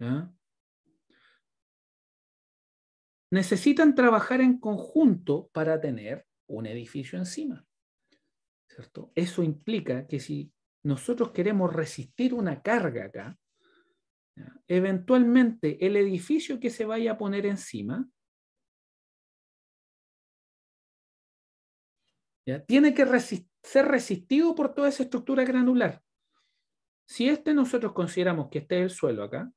Speaker 1: ¿ya? necesitan trabajar en conjunto para tener un edificio encima. ¿cierto? Eso implica que si nosotros queremos resistir una carga acá, eventualmente el edificio que se vaya a poner encima tiene que ser resistido por toda esa estructura granular. Si este nosotros consideramos que este es el suelo acá,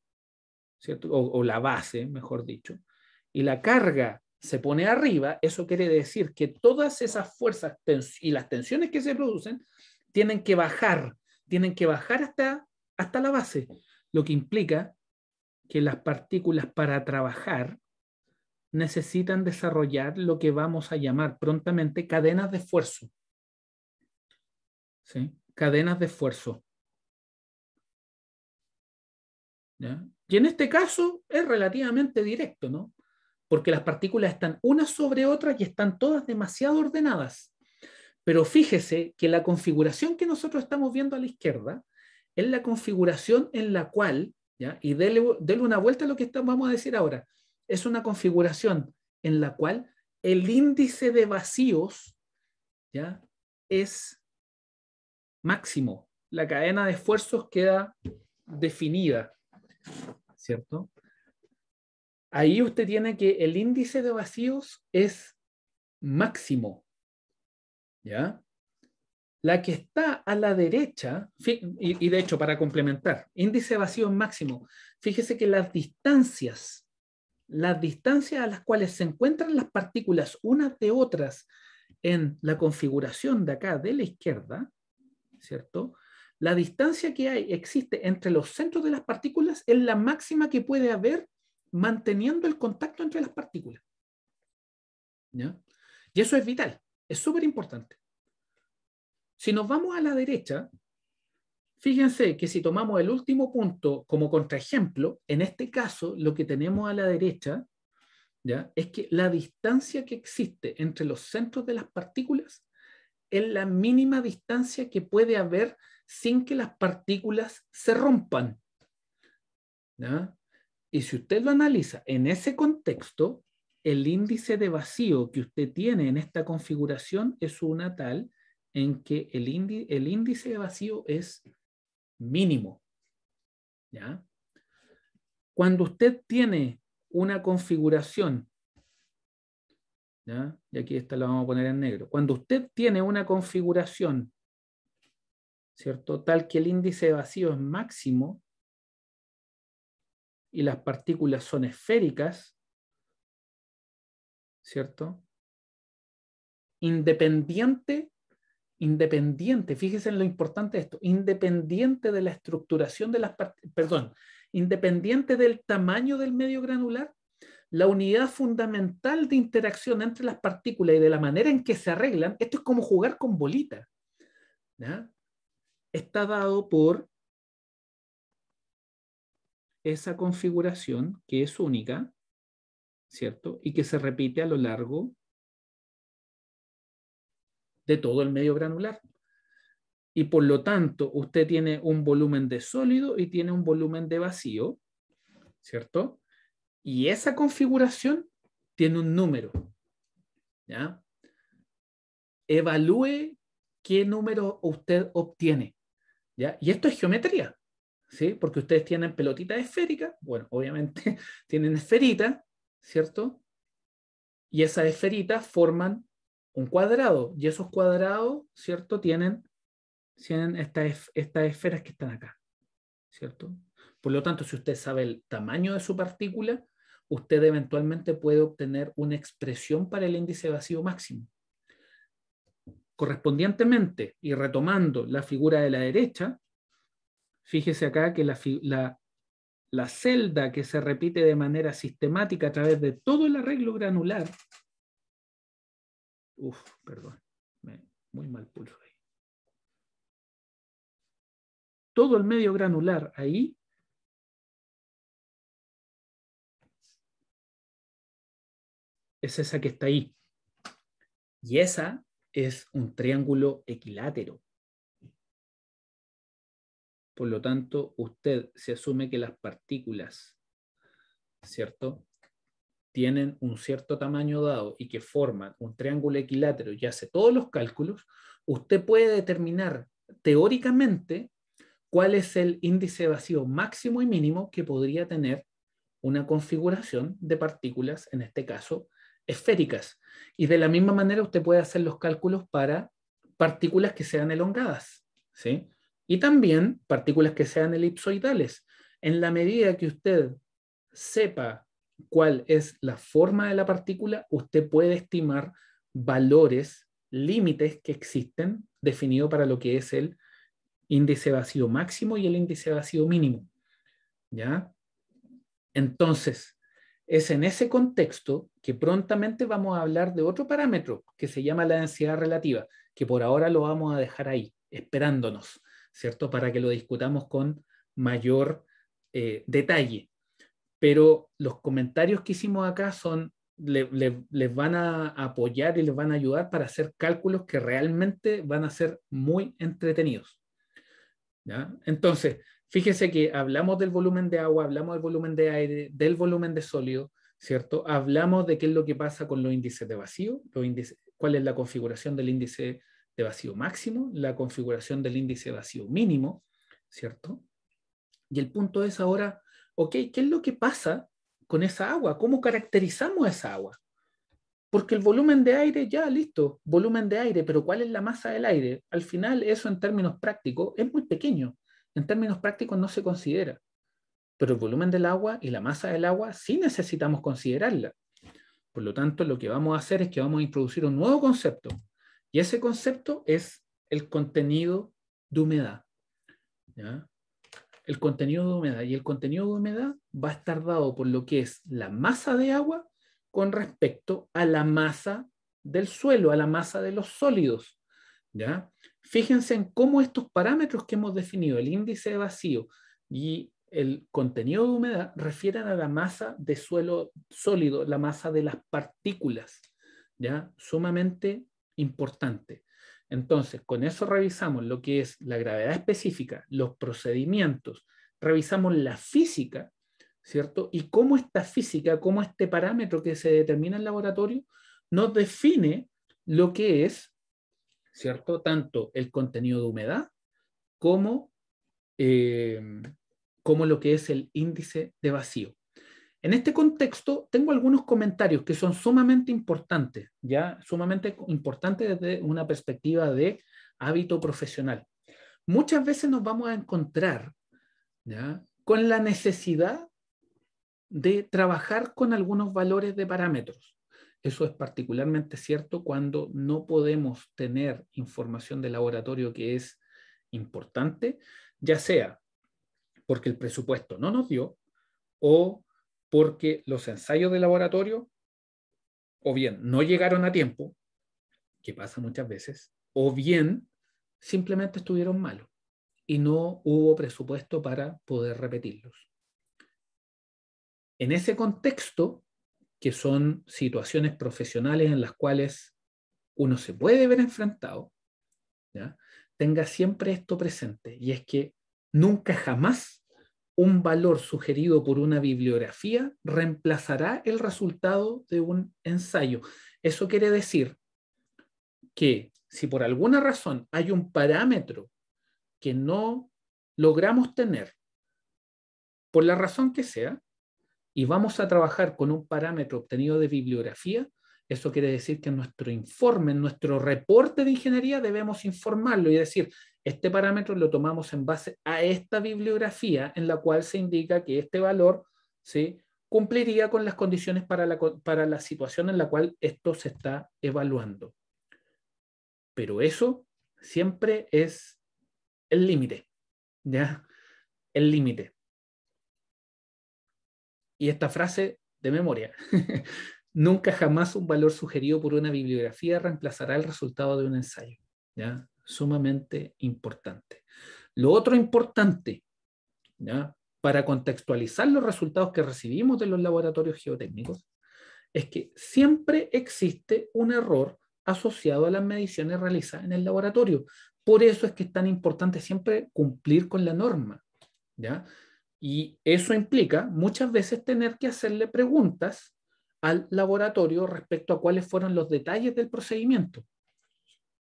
Speaker 1: ¿cierto? o la base, mejor dicho, y la carga se pone arriba, eso quiere decir que todas esas fuerzas y las tensiones que se producen tienen que bajar, tienen que bajar hasta, hasta la base, lo que implica que las partículas para trabajar necesitan desarrollar lo que vamos a llamar prontamente cadenas de esfuerzo. ¿Sí? Cadenas de esfuerzo. Y en este caso es relativamente directo, ¿no? porque las partículas están una sobre otra y están todas demasiado ordenadas. Pero fíjese que la configuración que nosotros estamos viendo a la izquierda es la configuración en la cual, ¿ya? y déle una vuelta a lo que vamos a decir ahora, es una configuración en la cual el índice de vacíos ¿ya? es máximo. La cadena de esfuerzos queda definida, ¿cierto? ahí usted tiene que el índice de vacíos es máximo. ¿Ya? La que está a la derecha, y, de hecho para complementar, índice de vacíos máximo, fíjese que las distancias, las distancias a las cuales se encuentran las partículas unas de otras en la configuración de acá de la izquierda, ¿cierto? La distancia que hay, existe entre los centros de las partículas es la máxima que puede haber manteniendo el contacto entre las partículas. Y eso es vital, es súper importante. Si nos vamos a la derecha, fíjense que si tomamos el último punto como contraejemplo, en este caso lo que tenemos a la derecha ¿ya? es que la distancia que existe entre los centros de las partículas es la mínima distancia que puede haber sin que las partículas se rompan. ¿ya? Y si usted lo analiza en ese contexto, el índice de vacío que usted tiene en esta configuración es una tal en que el, el índice de vacío es mínimo. ¿ya? Cuando usted tiene una configuración, y aquí esta la vamos a poner en negro, cuando usted tiene una configuración, ¿cierto? Tal que el índice de vacío es máximo, y las partículas son esféricas, ¿cierto? Independiente, independiente, fíjense en lo importante de esto, independiente de la estructuración de las perdón, independiente del tamaño del medio granular, la unidad fundamental de interacción entre las partículas y de la manera en que se arreglan, esto es como jugar con bolita, ¿ya? está dado por esa configuración que es única, ¿cierto? Y que se repite a lo largo de todo el medio granular. Y por lo tanto, usted tiene un volumen de sólido y tiene un volumen de vacío, ¿cierto? Y esa configuración tiene un número, ¿ya? Evalúe qué número usted obtiene, ¿ya? Y esto es geometría, ¿sí? Porque ustedes tienen pelotitas esféricas, bueno, obviamente *laughs* tienen esferitas, ¿cierto? Y esas esferitas forman un cuadrado, y esos cuadrados, ¿cierto? Tienen, tienen estas, estas esferas que están acá, ¿cierto? Por lo tanto, si usted sabe el tamaño de su partícula, usted eventualmente puede obtener una expresión para el índice vacío máximo. Correspondientemente, y retomando la figura de la derecha, Fíjese acá que la, celda que se repite de manera sistemática a través de todo el arreglo granular.
Speaker 2: Uf, perdón, muy mal pulso ahí. Todo el medio granular ahí. Es esa que está ahí.
Speaker 1: Y esa es un triángulo equilátero. Por lo tanto, usted se asume que las partículas, ¿cierto? Tienen un cierto tamaño dado y que forman un triángulo equilátero y hace todos los cálculos, usted puede determinar teóricamente cuál es el índice vacío máximo y mínimo que podría tener una configuración de partículas, en este caso esféricas. Y de la misma manera usted puede hacer los cálculos para partículas que sean elongadas. ¿sí? Y también partículas que sean elipsoidales. En la medida que usted sepa cuál es la forma de la partícula, usted puede estimar valores, límites que existen definidos para lo que es el índice vacío máximo y el índice vacío mínimo. ¿Ya? Entonces, es en ese contexto que prontamente vamos a hablar de otro parámetro que se llama la densidad relativa, que por ahora lo vamos a dejar ahí, esperándonos. ¿cierto? Para que lo discutamos con mayor eh, detalle. Pero los comentarios que hicimos acá son, les van a apoyar y les van a ayudar para hacer cálculos que realmente van a ser muy entretenidos. ¿ya? Entonces, fíjese que hablamos del volumen de agua, hablamos del volumen de aire, del volumen de sólido, ¿cierto? Hablamos de qué es lo que pasa con los índices de vacío, los índices, cuál es la configuración del índice de vacío máximo, la configuración del índice de vacío mínimo, ¿cierto? Y el punto es ahora, ok, ¿qué es lo que pasa con esa agua? ¿Cómo caracterizamos esa agua? Porque el volumen de aire, ya, listo, volumen de aire, pero ¿cuál es la masa del aire? Al final eso en términos prácticos es muy pequeño, en términos prácticos no se considera, pero el volumen del agua y la masa del agua sí necesitamos considerarla. Por lo tanto, lo que vamos a hacer es que vamos a introducir un nuevo concepto, y ese concepto es el contenido de humedad. El contenido de humedad. Y el contenido de humedad va a estar dado por lo que es la masa de agua con respecto a la masa del suelo, a la masa de los sólidos. ¿ya? Fíjense en cómo estos parámetros que hemos definido, el índice de vacío y el contenido de humedad, refieren a la masa de suelo sólido, la masa de las partículas. ¿ya? Sumamente importante. Entonces, con eso revisamos lo que es la gravedad específica, los procedimientos, revisamos la física, ¿cierto? Y cómo esta física, cómo este parámetro que se determina en laboratorio nos define lo que es, ¿cierto? Tanto el contenido de humedad como, eh, como lo que es el índice de vacío. En este contexto, tengo algunos comentarios que son sumamente importantes, ya sumamente importantes desde una perspectiva de hábito profesional. Muchas veces nos vamos a encontrar con la necesidad de trabajar con algunos valores de parámetros. Eso es particularmente cierto cuando no podemos tener información de laboratorio que es importante, ya sea porque el presupuesto no nos dio o porque los ensayos de laboratorio o bien no llegaron a tiempo, que pasa muchas veces, o bien simplemente estuvieron malos y no hubo presupuesto para poder repetirlos. En ese contexto, que son situaciones profesionales en las cuales uno se puede ver enfrentado, tenga siempre esto presente, y es que nunca jamás un valor sugerido por una bibliografía reemplazará el resultado de un ensayo. Eso quiere decir que si por alguna razón hay un parámetro que no logramos tener, por la razón que sea, y vamos a trabajar con un parámetro obtenido de bibliografía, eso quiere decir que en nuestro informe, en nuestro reporte de ingeniería, debemos informarlo y decir, este parámetro lo tomamos en base a esta bibliografía en la cual se indica que este valor ¿sí? cumpliría con las condiciones para la, para la situación en la cual esto se está evaluando. Pero eso siempre es el límite, ¿ya? El límite. Y esta frase de memoria. *laughs* Nunca jamás un valor sugerido por una bibliografía reemplazará el resultado de un ensayo. ¿ya? Sumamente importante. Lo otro importante, ¿ya? para contextualizar los resultados que recibimos de los laboratorios geotécnicos, es que siempre existe un error asociado a las mediciones realizadas en el laboratorio. Por eso es que es tan importante siempre cumplir con la norma. ¿ya? Y eso implica muchas veces tener que hacerle preguntas al laboratorio respecto a cuáles fueron los detalles del procedimiento.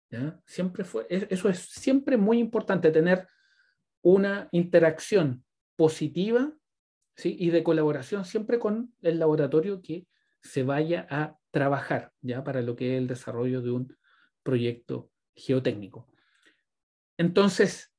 Speaker 1: ¿Ya? Siempre fue, e-, eso es siempre muy importante, tener una interacción positiva ¿sí? y de colaboración siempre con el laboratorio que se vaya a trabajar ya para lo que es el desarrollo de un proyecto geotécnico. Entonces,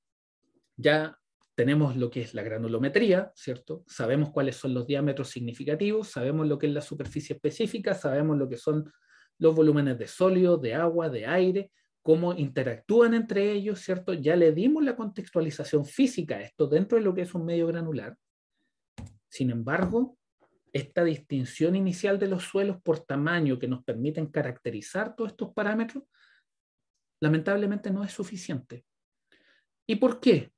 Speaker 1: ya tenemos lo que es la granulometría, ¿cierto? Sabemos cuáles son los diámetros significativos, sabemos lo que es la superficie específica, sabemos lo que son los volúmenes de sólido, de agua, de aire, cómo interactúan entre ellos, ¿cierto? Ya le dimos la contextualización física a esto dentro de lo que es un medio granular. Sin embargo, esta distinción inicial de los suelos por tamaño que nos permiten caracterizar todos estos parámetros, lamentablemente no es suficiente. ¿Y por qué?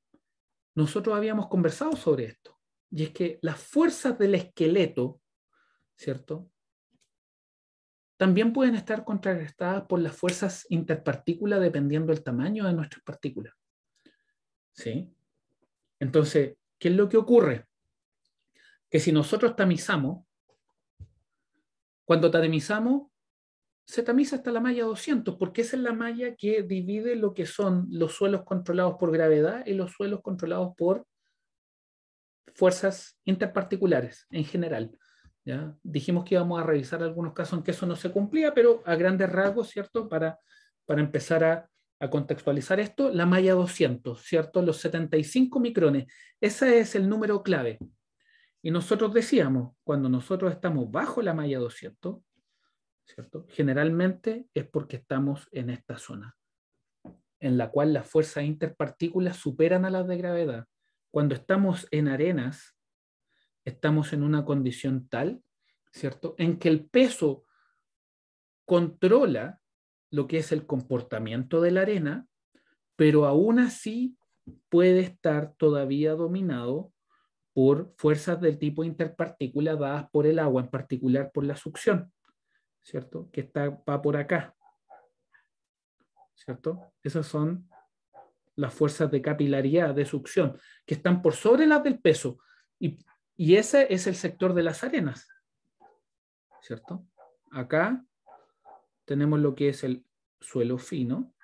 Speaker 1: nosotros habíamos conversado sobre esto, y es que las fuerzas del esqueleto, ¿cierto? También pueden estar contrarrestadas por las fuerzas interpartículas dependiendo del tamaño de nuestras partículas. ¿Sí? Entonces, ¿qué es lo que ocurre? Que si nosotros tamizamos, cuando tamizamos, se tamiza hasta la malla 200, porque esa es la malla que divide lo que son los suelos controlados por gravedad y los suelos controlados por fuerzas interparticulares en general. ¿ya? Dijimos que íbamos a revisar algunos casos en que eso no se cumplía, pero a grandes rasgos, ¿cierto? Para, para empezar a, a contextualizar esto, la malla 200, ¿cierto? Los 75 micrones, ese es el número clave. Y nosotros decíamos, cuando nosotros estamos bajo la malla 200, ¿cierto? Generalmente es porque estamos en esta zona, en la cual las fuerzas interpartículas superan a las de gravedad. Cuando estamos en arenas, estamos en una condición tal, ¿cierto?, en que el peso controla lo que es el comportamiento de la arena, pero aún así puede estar todavía dominado por fuerzas del tipo interpartícula dadas por el agua, en particular por la succión. ¿cierto? Que está, va por acá, ¿cierto? Esas son las fuerzas de capilaridad, de succión, que están por sobre las del peso. Y, y ese es el sector de las arenas, ¿cierto? Acá tenemos lo que es el suelo fino.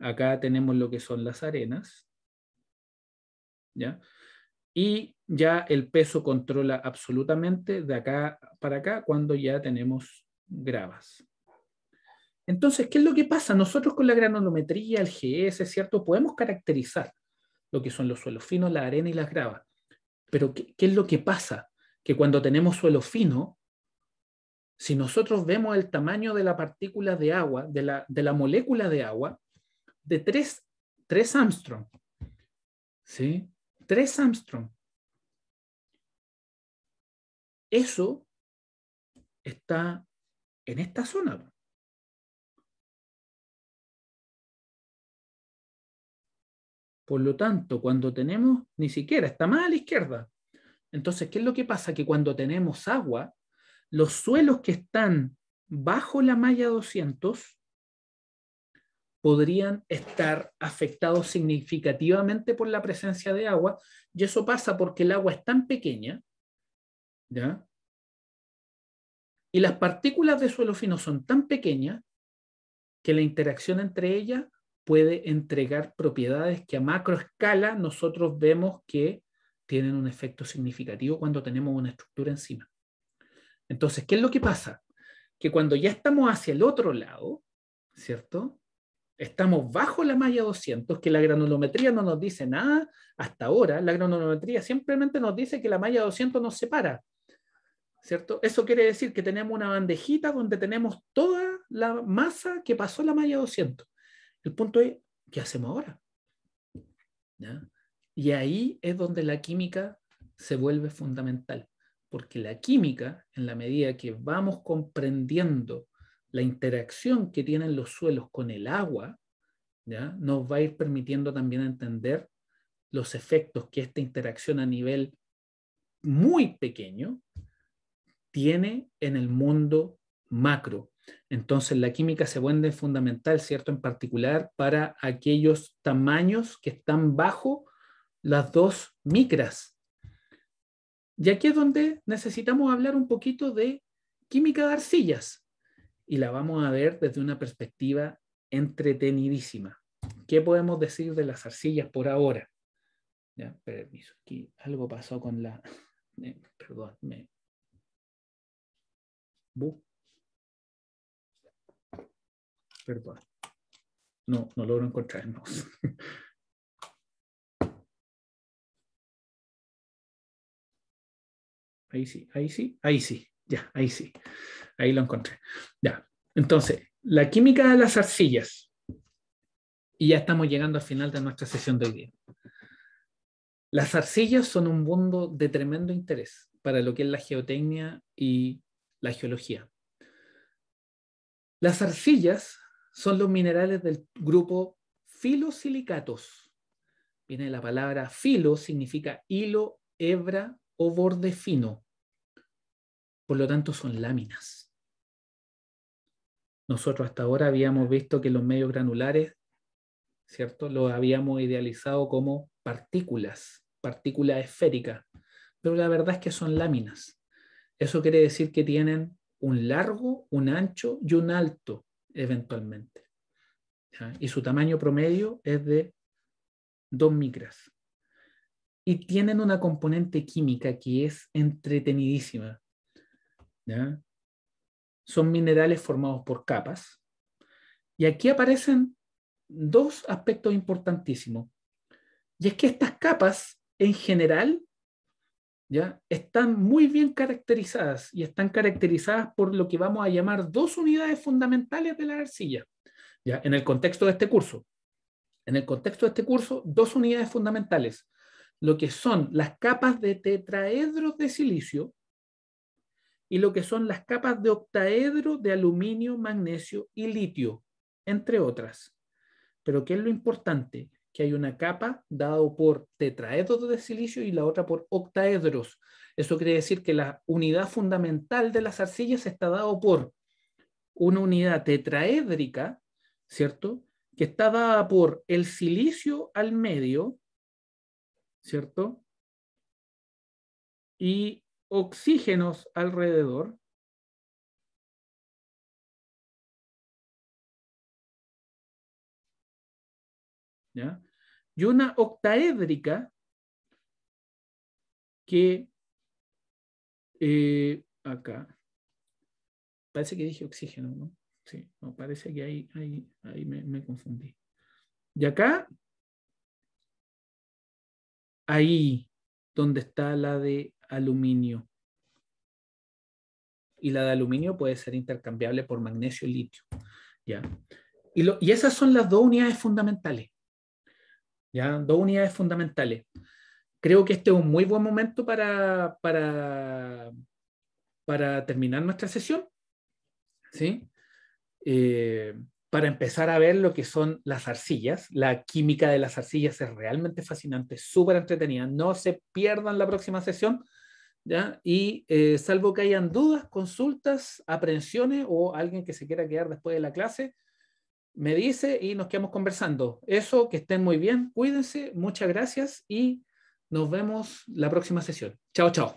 Speaker 1: Acá tenemos lo que son las arenas. ¿Ya? y ya el peso controla absolutamente de acá para acá cuando ya tenemos gravas. Entonces, ¿qué es lo que pasa? Nosotros con la granulometría, el GS, ¿cierto? Podemos caracterizar lo que son los suelos finos, la arena y las gravas. Pero ¿qué, es lo que pasa? Que cuando tenemos suelo fino, si nosotros vemos el tamaño de la partícula de agua, de la, molécula de agua, de 3, 3 Armstrong, ¿sí? 3 Armstrong.
Speaker 2: Eso está en esta zona.
Speaker 1: Por lo tanto, cuando tenemos, ni siquiera, está más a la izquierda. Entonces, ¿qué es lo que pasa? Que cuando tenemos agua, los suelos que están bajo la malla 200 podrían estar afectados significativamente por la presencia de agua, y eso pasa porque el agua es tan pequeña, ¿ya? Y las partículas de suelo fino son tan pequeñas que la interacción entre ellas puede entregar propiedades que a macro escala nosotros vemos que tienen un efecto significativo cuando tenemos una estructura encima. Entonces, ¿qué es lo que pasa? Que cuando ya estamos hacia el otro lado, ¿cierto? estamos bajo la malla 200, que la granulometría no nos dice nada hasta ahora. La granulometría simplemente nos dice que la malla 200 nos separa. ¿Cierto? Eso quiere decir que tenemos una bandejita donde tenemos toda la masa que pasó la malla 200. El punto es, ¿qué hacemos ahora? Y ahí es donde la química se vuelve fundamental, porque la química, en la medida que vamos comprendiendo la interacción que tienen los suelos con el agua, nos va a ir permitiendo también entender los efectos que esta interacción a nivel muy pequeño tiene en el mundo macro. Entonces la química se vuelve fundamental, ¿cierto? En particular para aquellos tamaños que están bajo las dos micras. Y aquí es donde necesitamos hablar un poquito de química de arcillas, y la vamos a ver desde una perspectiva entretenidísima. ¿Qué podemos decir de las arcillas por ahora? Ya, permiso, aquí algo pasó con la... *laughs* perdón, me...
Speaker 2: Perdón. No, no logro encontrarnos. *laughs*
Speaker 1: Ahí sí, ahí sí, ahí sí, ya, ahí sí. Ahí lo encontré. Ya. Entonces, la química de las arcillas. Y ya estamos llegando al final de nuestra sesión de hoy día. Las arcillas son un mundo de tremendo interés para lo que es la geotecnia y la geología. Las arcillas son los minerales del grupo filosilicatos. Viene la palabra filo, significa hilo, hebra o borde fino. Por lo tanto, son láminas. Nosotros hasta ahora habíamos visto que los medios granulares, ¿cierto? Los habíamos idealizado como partículas, partículas esféricas. pero la verdad es que son láminas. Eso quiere decir que tienen un largo, un ancho y un alto eventualmente. Y su tamaño promedio es de 2 micras. Y tienen una componente química que es entretenidísima. ¿Ya? son minerales formados por capas. Y aquí aparecen dos aspectos importantísimos. Y es que estas capas, en general, ¿ya? están muy bien caracterizadas y están caracterizadas por lo que vamos a llamar dos unidades fundamentales de la arcilla. ¿ya? En el contexto de este curso. En el contexto de este curso, dos unidades fundamentales. Lo que son las capas de tetraedros de silicio, y lo que son las capas de octaedro de aluminio, magnesio y litio, entre otras. Pero ¿qué es lo importante? Que hay una capa dado por tetraedros de silicio y la otra por octaedros. Eso quiere decir que la unidad fundamental de las arcillas está dado por una unidad tetraédrica, ¿cierto? Que está dada por el silicio al medio, ¿cierto?
Speaker 2: Y oxígenos alrededor, ¿ya? y una octaédrica que
Speaker 1: eh, acá parece que dije oxígeno, ¿no? Sí, parece que ahí, ahí, ahí me, me, confundí. Y acá, ahí donde está la de aluminio. Y la de aluminio puede ser intercambiable por magnesio y litio. ¿ya? Y, esas son las dos unidades fundamentales. ¿ya? Dos unidades fundamentales. Creo que este es un muy buen momento para, para, para terminar nuestra sesión. ¿sí? Eh, para empezar a ver lo que son las arcillas. La química de las arcillas es realmente fascinante, súper entretenida. No se pierdan la próxima sesión. Y eh, salvo que hayan dudas, consultas, aprensiones o alguien que se quiera quedar después de la clase, me dice y nos quedamos conversando. Eso, que estén muy bien, cuídense, muchas gracias y nos vemos la próxima sesión. Chao,
Speaker 2: chao.